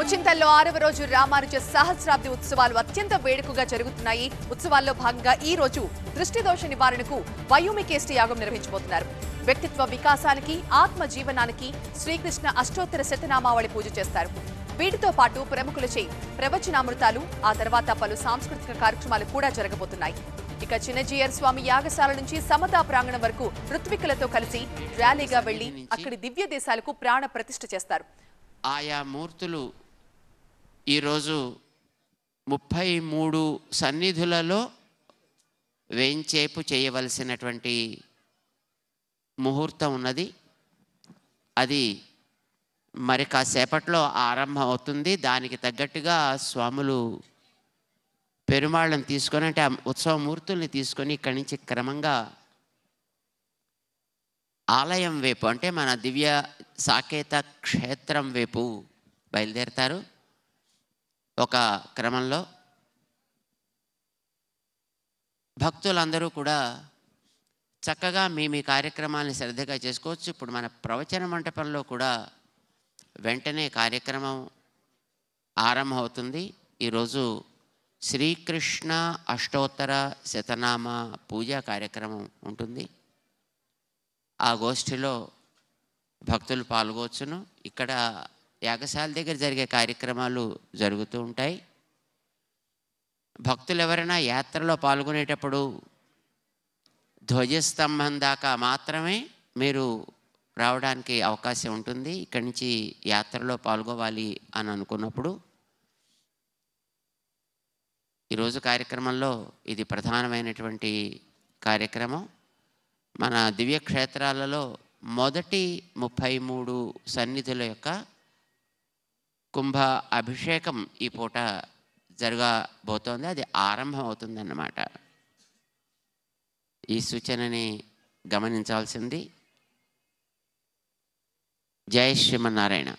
ముచ్చింతల్లో ఆరవ రోజు రామానుజ సహస్రాబ్ది ఉత్సవాలు అత్యంత వేడుకగా జరుగుతున్నాయి ఉత్సవాల్లో భాగంగా ఈ రోజు దృష్టి దోష నివారణకు వయోమికేష్టి యాగం నిర్వహించబోతున్నారు వ్యక్తిత్వ వికాసానికి ఆత్మ జీవనానికి శ్రీకృష్ణ అష్టోత్తర శతనామావళి పూజ చేస్తారు వీటితో పాటు ప్రముఖులచే ప్రవచనామృతాలు ఆ తర్వాత పలు సాంస్కృతిక కార్యక్రమాలు కూడా జరగబోతున్నాయి ఇక చిన్నజీయర్ స్వామి యాగశాల నుంచి సమతా ప్రాంగణం వరకు ఋత్వికులతో కలిసి ర్యాలీగా వెళ్లి అక్కడి దివ్య దేశాలకు ప్రాణ ప్రతిష్ఠ చేస్తారు ఆయా మూర్తులు ఈరోజు ముప్పై మూడు సన్నిధులలో వేంచేపు చేయవలసినటువంటి ముహూర్తం ఉన్నది అది మరి కాసేపట్లో ఆరంభం అవుతుంది దానికి తగ్గట్టుగా స్వాములు పెరుమాళ్ళని తీసుకొని అంటే ఆ ఉత్సవ మూర్తుల్ని తీసుకొని ఇక్కడి నుంచి క్రమంగా ఆలయం వైపు అంటే మన దివ్య సాకేత క్షేత్రం వైపు బయలుదేరతారు ఒక క్రమంలో భక్తులందరూ కూడా చక్కగా మీ మీ కార్యక్రమాన్ని శ్రద్ధగా చేసుకోవచ్చు ఇప్పుడు మన ప్రవచన మంటపంలో కూడా వెంటనే కార్యక్రమం ఆరంభమవుతుంది ఈరోజు శ్రీకృష్ణ అష్టోత్తర శతనామ పూజా కార్యక్రమం ఉంటుంది ఆ గోష్ఠిలో భక్తులు పాల్గొచ్చును ఇక్కడ యాగశాల దగ్గర జరిగే కార్యక్రమాలు జరుగుతూ ఉంటాయి భక్తులు ఎవరైనా యాత్రలో పాల్గొనేటప్పుడు ధ్వజస్తంభం దాకా మాత్రమే మీరు రావడానికి అవకాశం ఉంటుంది ఇక్కడి నుంచి యాత్రలో పాల్గొవాలి అని అనుకున్నప్పుడు ఈరోజు కార్యక్రమంలో ఇది ప్రధానమైనటువంటి కార్యక్రమం మన దివ్యక్షేత్రాలలో మొదటి ముప్పై మూడు సన్నిధుల యొక్క కుంభ అభిషేకం ఈ పూట జరగబోతోంది అది ఆరంభం అవుతుందన్నమాట ఈ సూచనని గమనించాల్సింది జయ శ్రీమన్నారాయణ